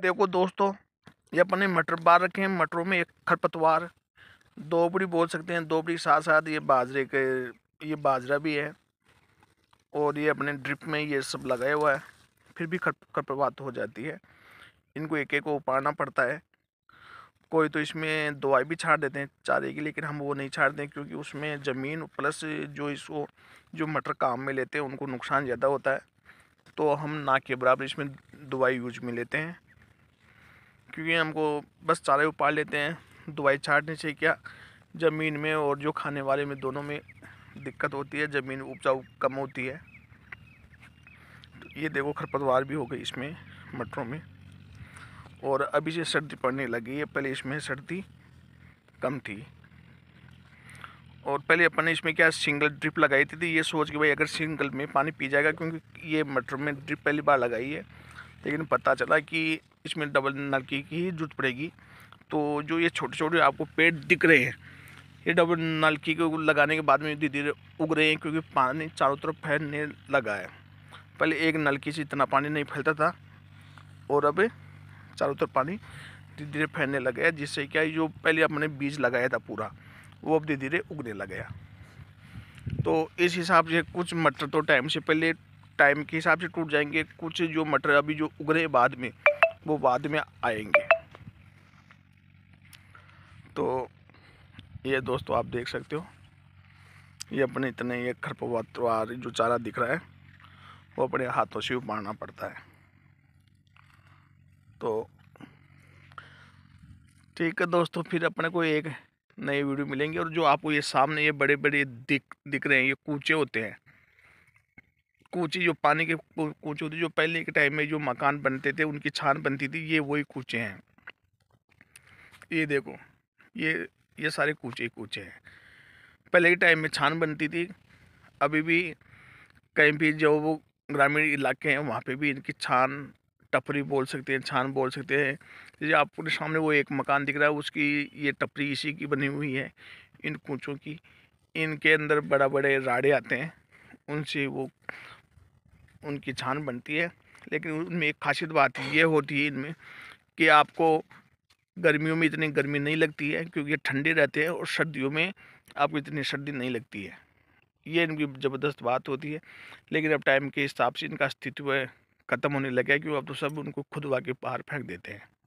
देखो दोस्तों ये अपने मटर बार रखे हैं मटरों में एक खरपतवार दोबड़ी बोल सकते हैं दोबड़ी साथ साथ ये बाजरे के ये बाजरा भी है और ये अपने ड्रिप में ये सब लगाया हुआ है फिर भी खर खरपतवार तो हो जाती है इनको एक एक को उपाड़ना पड़ता है कोई तो इसमें दवाई भी छाड़ देते हैं चारे की लेकिन हम वो नहीं छाड़ते क्योंकि उसमें ज़मीन प्लस जो इसको जो मटर काम में लेते हैं उनको नुकसान ज़्यादा होता है तो हम ना के बराबर इसमें दवाई यूज में लेते हैं क्योंकि हमको बस चारे उपाड़ लेते हैं दवाई छाटने से क्या ज़मीन में और जो खाने वाले में दोनों में दिक्कत होती है ज़मीन उपजाऊ कम होती है तो ये देखो खरपतवार भी हो गई इसमें मटरों में और अभी से सर्दी पड़ने लगी है पहले इसमें सर्दी कम थी और पहले अपन ने इसमें क्या सिंगल ड्रिप लगाई थी, थी तो ये सोच के भाई अगर सिंगल में पानी पी जाएगा क्योंकि ये मटर में ड्रिप पहली बार लगाई है लेकिन पता चला कि इसमें डबल नलकी की ही जरूरत पड़ेगी तो जो ये छोटे छोटे आपको पेड़ दिख रहे हैं ये डबल नलकी को लगाने के बाद में धीरे धीरे उग रहे हैं क्योंकि पानी चारों तरफ फैलने लगा है पहले एक नलकी से इतना पानी नहीं फैलता था और अब चारों तरफ पानी धीरे धीरे फैलने लगा है जिससे क्या जो पहले अपने बीज लगाया था पूरा वो अब धीरे धीरे उगने गया तो इस हिसाब से कुछ मटर तो टाइम से पहले टाइम के हिसाब से टूट जाएंगे कुछ जो मटर अभी जो उगरे बाद में वो बाद में आएंगे तो ये दोस्तों आप देख सकते हो ये अपने इतने ये खरपतवार जो चारा दिख रहा है वो अपने हाथों से उपाड़ना पड़ता है तो ठीक है दोस्तों फिर अपने को एक नई वीडियो मिलेंगे और जो आपको ये सामने ये बड़े बड़े दिख दिख रहे हैं ये कूचे होते हैं कूचे जो पानी के कूचे होते जो पहले के टाइम में जो मकान बनते थे उनकी छान बनती थी ये वही कूचे हैं ये देखो ये ये सारे कूचे कूचे हैं पहले के टाइम में छान बनती थी अभी भी कहीं भी जो वो ग्रामीण इलाके हैं वहाँ पे भी इनकी छान टपरी बोल सकते हैं छान बोल सकते हैं जैसे आपके सामने वो एक मकान दिख रहा है उसकी ये टपरी इसी की बनी हुई है इन कूचों की इनके अंदर बड़ा बड़े राड़े आते हैं उनसे वो उनकी छान बनती है लेकिन उनमें एक खासियत बात ये होती है इनमें कि आपको गर्मियों में इतनी गर्मी नहीं लगती है क्योंकि ये ठंडे रहते हैं और सर्दियों में आपको इतनी सर्दी नहीं लगती है ये इनकी ज़बरदस्त बात होती है लेकिन अब टाइम के हिसाब से इनका अस्तित्व ख़त्म होने लगे है क्योंकि अब तो सब उनको खुद वाके बाहर फेंक देते हैं